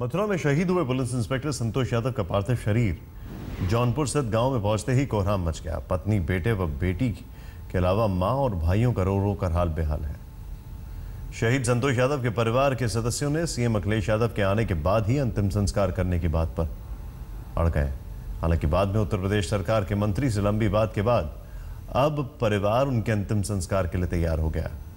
मथुरा में शहीद हुए पुलिस इंस्पेक्टर संतोष यादव का पार्थिव शरीर जौनपुर स्थित गांव में पहुंचते ही कोहराम मच गया पत्नी बेटे व बेटी के अलावा मां और भाइयों का रो रो कर हाल बेहाल है शहीद संतोष यादव के परिवार के सदस्यों ने सीएम अखिलेश यादव के आने के बाद ही अंतिम संस्कार करने की बात पर अड़ गए हालांकि बाद में उत्तर प्रदेश सरकार के मंत्री से लंबी बात के बाद अब परिवार उनके अंतिम संस्कार के लिए तैयार हो गया